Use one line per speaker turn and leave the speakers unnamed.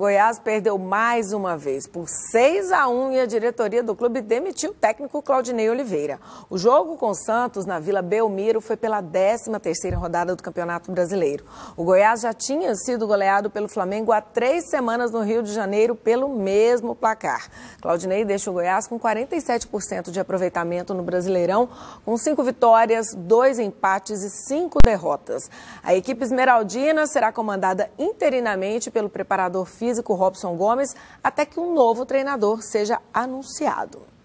Goiás perdeu mais uma vez por 6 a 1 e a diretoria do clube demitiu o técnico Claudinei Oliveira. O jogo com o Santos na Vila Belmiro foi pela 13ª rodada do Campeonato Brasileiro. O Goiás já tinha sido goleado pelo Flamengo há três semanas no Rio de Janeiro pelo mesmo placar. Claudinei deixa o Goiás com 47% de aproveitamento no Brasileirão, com cinco vitórias, dois empates e cinco derrotas. A equipe esmeraldina será comandada interinamente pelo preparador físico Robson Gomes até que um novo treinador seja anunciado.